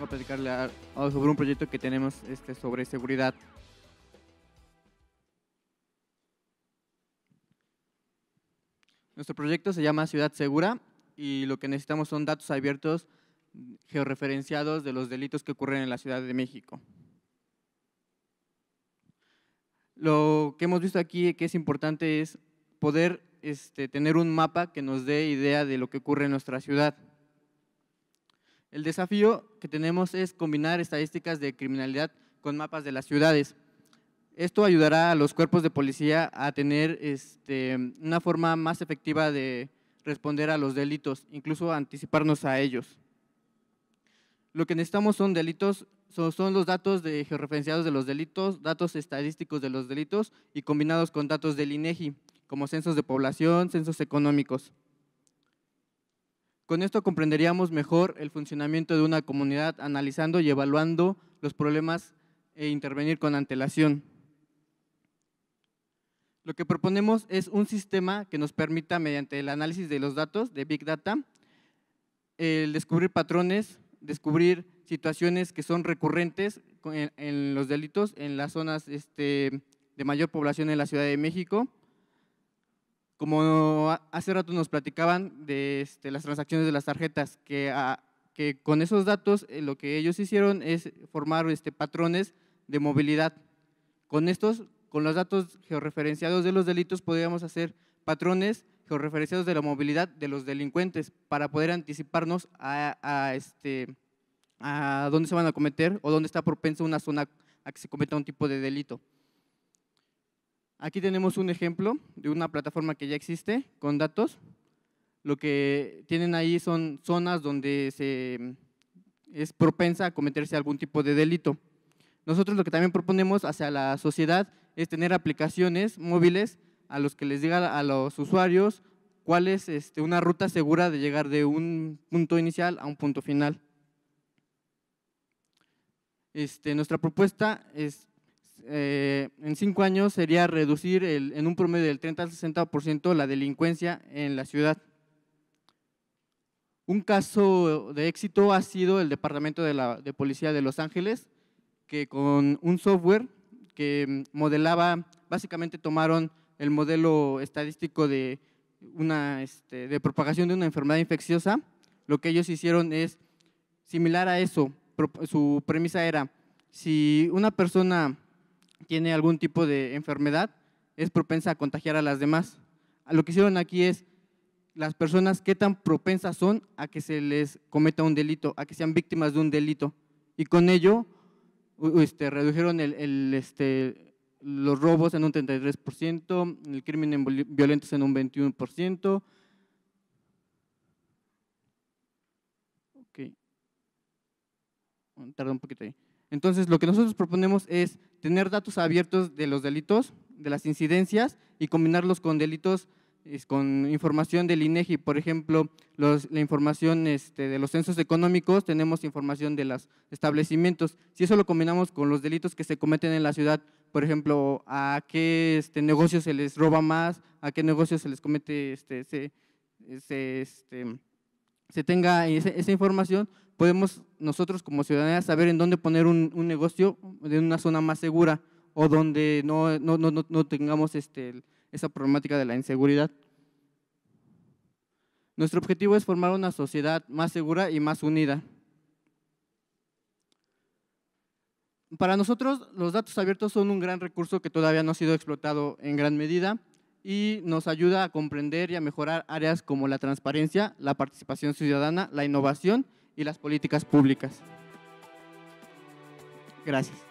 Vamos a platicarle sobre un proyecto que tenemos este, sobre seguridad. Nuestro proyecto se llama Ciudad Segura y lo que necesitamos son datos abiertos georreferenciados de los delitos que ocurren en la Ciudad de México. Lo que hemos visto aquí que es importante es poder este, tener un mapa que nos dé idea de lo que ocurre en nuestra ciudad. El desafío que tenemos es combinar estadísticas de criminalidad con mapas de las ciudades. Esto ayudará a los cuerpos de policía a tener este, una forma más efectiva de responder a los delitos, incluso anticiparnos a ellos. Lo que necesitamos son delitos, son, los datos de georreferenciados de los delitos, datos estadísticos de los delitos y combinados con datos del INEGI, como censos de población, censos económicos. Con esto comprenderíamos mejor el funcionamiento de una comunidad analizando y evaluando los problemas e intervenir con antelación. Lo que proponemos es un sistema que nos permita, mediante el análisis de los datos de Big Data, el descubrir patrones, descubrir situaciones que son recurrentes en, los delitos en las zonas este, de mayor población en la Ciudad de México, como hace rato nos platicaban de este, las transacciones de las tarjetas, que, con esos datos eh, lo que ellos hicieron es formar este, patrones de movilidad. Con estos, con los datos georreferenciados de los delitos, podríamos hacer patrones georreferenciados de la movilidad de los delincuentes para poder anticiparnos a, a este, dónde se van a cometer o dónde está propensa una zona a que se cometa un tipo de delito. Aquí tenemos un ejemplo de una plataforma que ya existe con datos. Lo que tienen ahí son zonas donde se mm, es propensa a cometerse algún tipo de delito. Nosotros lo que también proponemos hacia la sociedad es tener aplicaciones móviles a los que les diga a los usuarios cuál es este, una ruta segura de llegar de un punto inicial a un punto final. Este, nuestra propuesta es pues, eh, en cinco años sería reducir en un promedio del 30 al 60% la delincuencia en la ciudad. Un caso de éxito ha sido el Departamento de, Policía de Los Ángeles, que con un software que modelaba, básicamente tomaron el modelo estadístico de, una, este, de propagación de una enfermedad infecciosa. Lo que ellos hicieron es similar a eso. Su premisa era, si una persona tiene algún tipo de enfermedad, es propensa a contagiar a las demás. Lo que hicieron aquí es las personas qué tan propensas son a que se les cometa un delito, a que sean víctimas de un delito. Y con ello este, redujeron el, este, los robos en un 33%, el crimen violento en un 21%. Okay. Tarda un poquito ahí. Entonces, lo que nosotros proponemos es tener datos abiertos de los delitos, de las incidencias y combinarlos con delitos con información del INEGI, por ejemplo, la información este, de los censos económicos, tenemos información de los establecimientos. Si eso lo combinamos con los delitos que se cometen en la ciudad, por ejemplo, a qué este, negocios se les roba más, a qué negocio se les comete, este, este se tenga esa, información, podemos nosotros como ciudadanía saber en dónde poner un, negocio de una zona más segura o donde no, no, no tengamos este, esa problemática de la inseguridad. Nuestro objetivo es formar una sociedad más segura y más unida. Para nosotros, los datos abiertos son un gran recurso que todavía no ha sido explotado en gran medida y nos ayuda a comprender y a mejorar áreas como la transparencia, la participación ciudadana, la innovación y las políticas públicas. Gracias.